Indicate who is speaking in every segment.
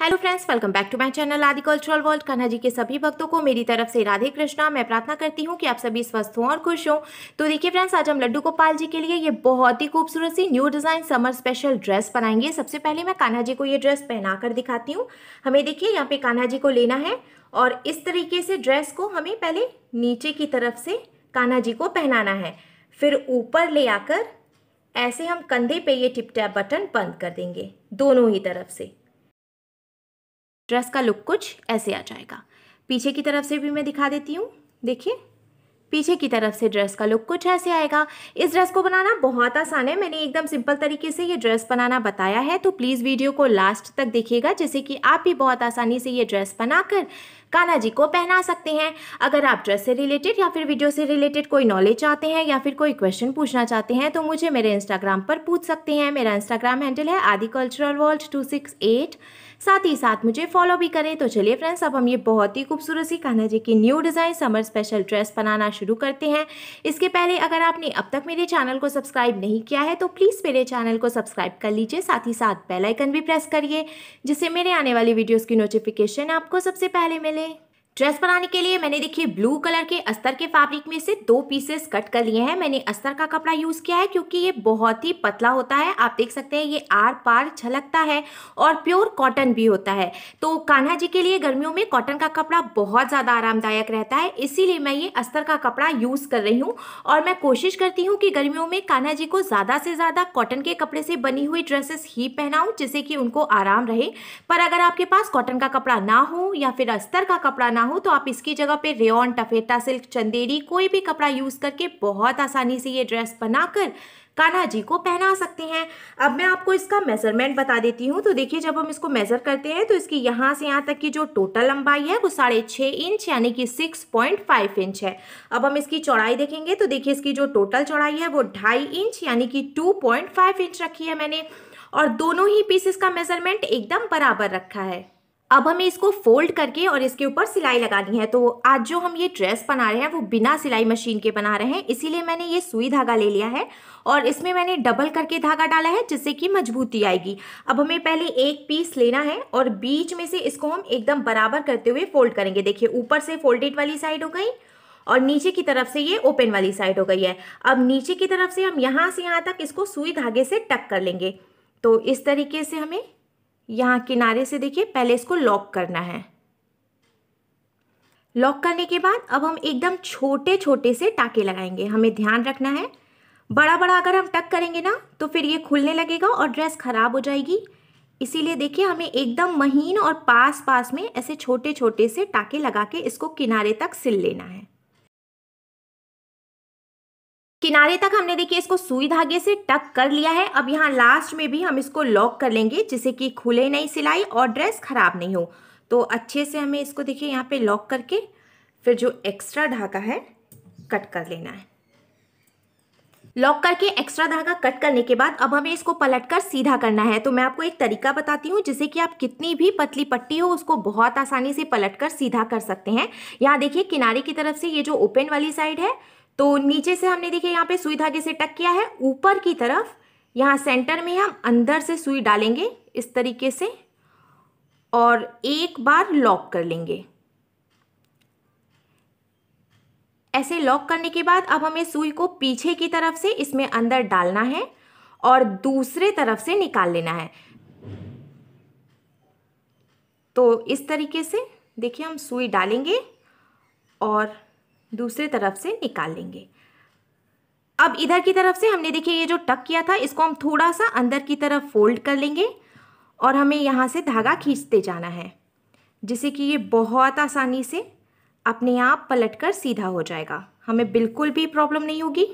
Speaker 1: hello friends welcome back to my channel Aadi cultural world Kanha ji के सभी भक्तों को मेरी तरफ से राधे कृष्णा मैं प्रार्थना करती हूँ कि आप सभी स्वस्थ हों और खुश हों तो देखिए फ्रेंड्स आज हम लड्डू गोपाल जी के लिए ये बहुत ही खूबसूरत सी new design summer special dress बनाएंगे सबसे पहले मैं कान्हा जी को ये ड्रेस पहना कर दिखाती हूँ हमें देखिए यहाँ पे कान्हा जी को लेना है और इस तरीके से ड्रेस को हमें पहले नीचे की तरफ से कान्हा जी को पहनाना है फिर ऊपर ले आकर ऐसे हम कंधे पे ये टिप टैप बटन बंद कर देंगे दोनों ही तरफ से ड्रेस का लुक कुछ ऐसे आ जाएगा पीछे की तरफ से भी मैं दिखा देती हूँ देखिए पीछे की तरफ से ड्रेस का लुक कुछ ऐसे आएगा इस ड्रेस को बनाना बहुत आसान है मैंने एकदम सिंपल तरीके से ये ड्रेस बनाना बताया है तो प्लीज़ वीडियो को लास्ट तक देखिएगा जैसे कि आप भी बहुत आसानी से ये ड्रेस बनाकर काना जी को पहना सकते हैं अगर आप ड्रेस से रिलेटेड या फिर वीडियो से रिलेटेड कोई नॉलेज चाहते हैं या फिर कोई क्वेश्चन पूछना चाहते हैं तो मुझे मेरे इंस्टाग्राम पर पूछ सकते हैं मेरा इंस्टाग्राम हैंडल है Aadi cultural world two six eight साथ ही साथ मुझे फॉलो भी करें तो चलिए फ्रेंड्स अब हम ये बहुत ही खूबसूरत सी कान्हा जी की new design summer special dress बनाना शुरू करते हैं इसके पहले अगर आपने अब तक मेरे चैनल को सब्सक्राइब नहीं किया है तो प्लीज़ मेरे चैनल को सब्सक्राइब कर लीजिए साथ ही साथ बेलाइकन भी प्रेस करिए जिससे मेरे आने वाली वीडियोज़ की नोटिफिकेशन आपको सबसे पहले मिले ड्रेस बनाने के लिए मैंने देखिए ब्लू कलर के अस्तर के फैब्रिक में से दो पीसेस कट कर लिए हैं मैंने अस्तर का कपड़ा यूज़ किया है क्योंकि ये बहुत ही पतला होता है आप देख सकते हैं ये आर पार छलकता है और प्योर कॉटन भी होता है तो कान्हा जी के लिए गर्मियों में कॉटन का कपड़ा बहुत ज़्यादा आरामदायक रहता है इसीलिए मैं ये अस्तर का कपड़ा यूज़ कर रही हूँ और मैं कोशिश करती हूँ कि गर्मियों में कान्हा जी को ज़्यादा से ज़्यादा कॉटन के कपड़े से बनी हुई ड्रेसेस ही पहनाऊँ जिससे कि उनको आराम रहे पर अगर आपके पास कॉटन का कपड़ा ना हो या फिर अस्तर का कपड़ा ना करना हो तो आप इसकी जगह पे रेन टफेटा सिल्क चंदेरी कोई भी कपड़ा यूज़ करके बहुत आसानी से ये ड्रेस बनाकर कान्हा जी को पहना सकते हैं अब मैं आपको इसका मेजरमेंट बता देती हूँ तो देखिए जब हम इसको मेज़र करते हैं तो इसकी यहाँ से यहाँ तक की जो टोटल लंबाई है वो साढ़े छः इंच यानी कि सिक्स पॉइंट फाइव इंच है अब हम इसकी चौड़ाई देखेंगे तो देखिए इसकी जो टोटल चौड़ाई है वो ढाई इंच यानी कि टू इंच रखी है मैंने और दोनों ही पीसेस का मेजरमेंट एकदम बराबर रखा है अब हमें इसको फोल्ड करके और इसके ऊपर सिलाई लगानी है तो आज जो हम ये ड्रेस बना रहे हैं वो बिना सिलाई मशीन के बना रहे हैं इसीलिए मैंने ये सुई धागा ले लिया है और इसमें मैंने डबल करके धागा डाला है जिससे कि मजबूती आएगी अब हमें पहले एक पीस लेना है और बीच में से इसको हम एकदम बराबर करते हुए फोल्ड करेंगे देखिए ऊपर से फोल्डेड वाली साइड हो गई और नीचे की तरफ से ये ओपन वाली साइड हो गई है अब नीचे की तरफ से हम यहाँ से यहाँ तक इसको सुई धागे से टक कर लेंगे तो इस तरीके से हमें यहाँ किनारे से देखिए पहले इसको लॉक करना है लॉक करने के बाद अब हम एकदम छोटे छोटे से टाके लगाएंगे हमें ध्यान रखना है बड़ा बड़ा अगर हम टक करेंगे ना तो फिर ये खुलने लगेगा और ड्रेस ख़राब हो जाएगी इसीलिए देखिए हमें एकदम महीन और पास पास में ऐसे छोटे छोटे से टाके लगा के इसको किनारे तक सिल लेना है किनारे तक हमने देखिए इसको सुई धागे से टक कर लिया है अब यहाँ लास्ट में भी हम इसको लॉक कर लेंगे जिससे कि खुले नहीं सिलाई और ड्रेस खराब नहीं हो तो अच्छे से हमें इसको देखिए यहाँ पे लॉक करके फिर जो एक्स्ट्रा धागा है कट कर लेना है लॉक करके एक्स्ट्रा धागा कट करने के बाद अब हमें इसको पलटकर सीधा करना है तो मैं आपको एक तरीका बताती हूँ जिससे कि आप कितनी भी पतली पट्टी हो उसको बहुत आसानी से पलटकर सीधा कर सकते हैं यहाँ देखिए किनारे की तरफ से ये जो ओपन वाली साइड है तो नीचे से हमने देखिए यहाँ पे सुई धागे से टक किया है ऊपर की तरफ यहाँ सेंटर में हम अंदर से सुई डालेंगे इस तरीके से और एक बार लॉक कर लेंगे ऐसे लॉक करने के बाद अब हमें सुई को पीछे की तरफ से इसमें अंदर डालना है और दूसरे तरफ से निकाल लेना है तो इस तरीके से देखिए हम सुई डालेंगे और दूसरे तरफ से निकाल लेंगे अब इधर की तरफ से हमने देखिए ये जो टक किया था इसको हम थोड़ा सा अंदर की तरफ फोल्ड कर लेंगे और हमें यहाँ से धागा खींचते जाना है जिससे कि ये बहुत आसानी से अपने आप पलट कर सीधा हो जाएगा हमें बिल्कुल भी प्रॉब्लम नहीं होगी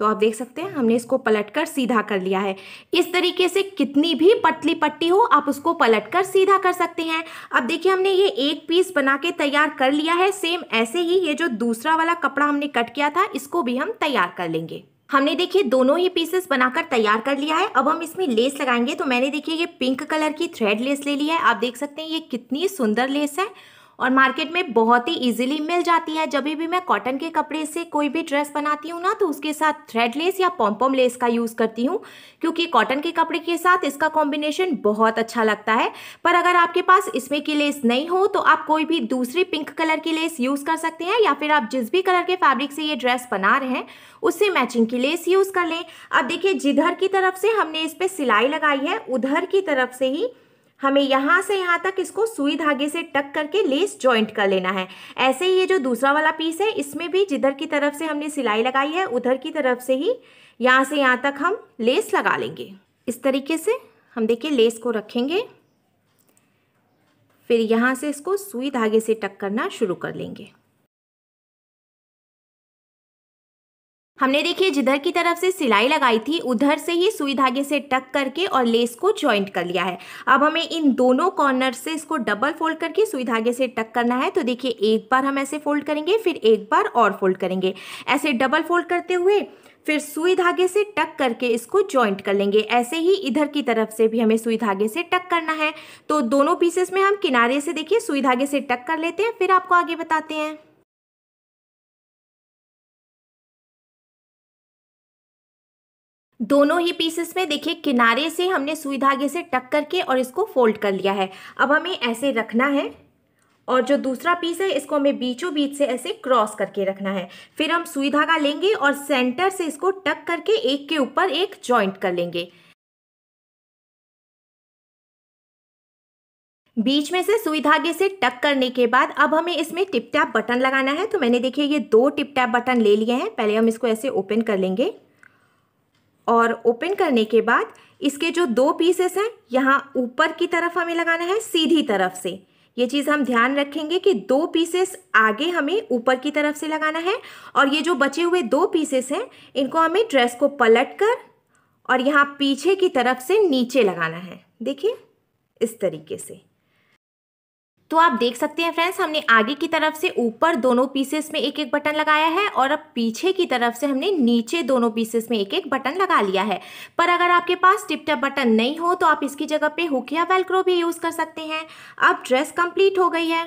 Speaker 1: तो आप देख सकते हैं हमने इसको पलट कर सीधा कर लिया है इस तरीके से कितनी भी पतली पट्टी हो आप उसको पलट कर सीधा कर सकते हैं अब देखिए हमने ये एक पीस बना के तैयार कर लिया है सेम ऐसे ही ये जो दूसरा वाला कपड़ा हमने कट किया था इसको भी हम तैयार कर लेंगे हमने देखिए दोनों ही पीसेस बनाकर तैयार कर लिया है अब हम इसमें लेस लगाएंगे तो मैंने देखिए ये पिंक कलर की थ्रेड लेस ले ली है आप देख सकते हैं ये कितनी सुंदर लेस है और मार्केट में बहुत ही ईजिली मिल जाती है जब भी मैं कॉटन के कपड़े से कोई भी ड्रेस बनाती हूँ ना तो उसके साथ थ्रेड लेस या पॉम्पॉम लेस का यूज़ करती हूँ क्योंकि कॉटन के कपड़े के साथ इसका कॉम्बिनेशन बहुत अच्छा लगता है पर अगर आपके पास इसमें की लेस नहीं हो तो आप कोई भी दूसरी पिंक कलर की लेस यूज़ कर सकते हैं या फिर आप जिस भी कलर के फैब्रिक से ये ड्रेस बना रहे हैं उससे मैचिंग की लेस यूज़ कर लें अब देखिए जिधर की तरफ से हमने इस पर सिलाई लगाई है उधर की तरफ से ही हमें यहाँ से यहाँ तक इसको सुई धागे से टक करके लेस जॉइंट कर लेना है ऐसे ही ये जो दूसरा वाला पीस है इसमें भी जिधर की तरफ से हमने सिलाई लगाई है उधर की तरफ से ही यहाँ से यहाँ तक हम लेस लगा लेंगे इस तरीके से हम देखिए लेस को रखेंगे फिर यहाँ से इसको सुई धागे से टक करना शुरू कर लेंगे हमने देखिए जिधर की तरफ से सिलाई लगाई थी उधर से ही सुई धागे से टक करके और लेस को ज्वाइंट कर लिया है अब हमें इन दोनों कॉर्नर से इसको डबल फोल्ड करके सुई धागे से टक करना है तो देखिए एक बार हम ऐसे फोल्ड करेंगे फिर एक बार और फोल्ड करेंगे ऐसे डबल फोल्ड करते हुए फिर सुई धागे से टक करके इसको ज्वाइंट कर लेंगे ऐसे ही इधर की तरफ से भी हमें सुई धागे से टक करना है तो दोनों पीसेस में हम किनारे से देखिए सुई धागे से टक कर लेते हैं फिर आपको आगे बताते हैं दोनों ही पीसेस में देखिए किनारे से हमने सुई धागे से टक करके और इसको फोल्ड कर लिया है अब हमें ऐसे रखना है और जो दूसरा पीस है इसको हमें बीचों बीच से ऐसे क्रॉस करके रखना है फिर हम सुई धागा लेंगे और सेंटर से इसको टक करके एक के ऊपर एक जॉइंट कर लेंगे बीच में से सुई धागे से टक करने के बाद अब हमें इसमें टिप टैप बटन लगाना है तो मैंने देखिए ये दो टिप टैप बटन ले लिए हैं पहले हम इसको ऐसे ओपन कर लेंगे और ओपन करने के बाद इसके जो दो पीसेस हैं यहाँ ऊपर की तरफ हमें लगाना है सीधी तरफ से ये चीज़ हम ध्यान रखेंगे कि दो पीसेस आगे हमें ऊपर की तरफ से लगाना है और ये जो बचे हुए दो पीसेस हैं इनको हमें ड्रेस को पलट कर और यहाँ पीछे की तरफ से नीचे लगाना है देखिए इस तरीके से तो आप देख सकते हैं फ्रेंड्स हमने आगे की तरफ से ऊपर दोनों पीसेस में एक एक बटन लगाया है और अब पीछे की तरफ से हमने नीचे दोनों पीसेस में एक एक बटन लगा लिया है पर अगर आपके पास टप बटन नहीं हो तो आप इसकी जगह पे हुक या वेलक्रो भी यूज़ कर सकते हैं अब ड्रेस कंप्लीट हो गई है